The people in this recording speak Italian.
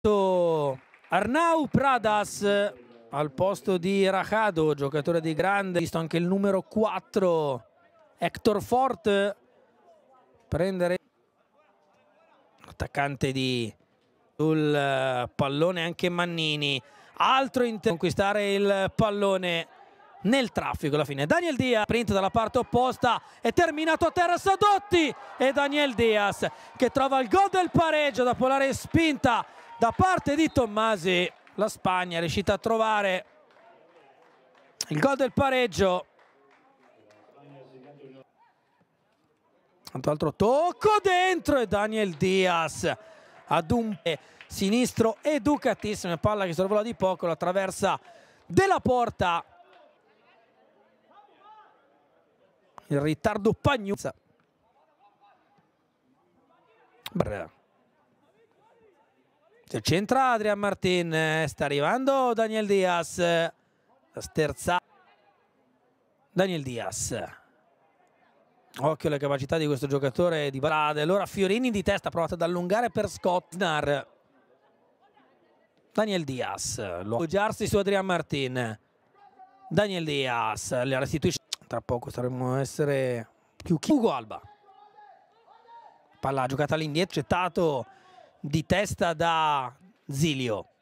Arnau Pradas al posto di Rajado, giocatore di grande, visto anche il numero 4, Hector Fort, prendere attaccante di sul eh, pallone anche Mannini, altro inter conquistare il pallone nel traffico alla fine. Daniel Diaz print dalla parte opposta è terminato a terra Sadotti e Daniel Diaz che trova il gol del pareggio dopo la respinta da parte di Tommasi la Spagna è riuscita a trovare il gol del pareggio. Tanto altro tocco dentro e Daniel Diaz ad un sinistro educatissimo. Palla che sorvola di poco, la traversa della porta. Il ritardo Pagnuzza. Brava. Centra Adrian Martin, eh, sta arrivando Daniel Diaz, la Daniel Diaz. Occhio alle capacità di questo giocatore di Balade. Allora Fiorini di testa, provate ad allungare per Scottnar. Daniel Diaz, lo appoggiarsi su Adrian Martin. Daniel Diaz, le restituisce. Tra poco saremmo essere più chi. Ugo Alba. Palla giocata all'indietro, gettato di testa da Zilio.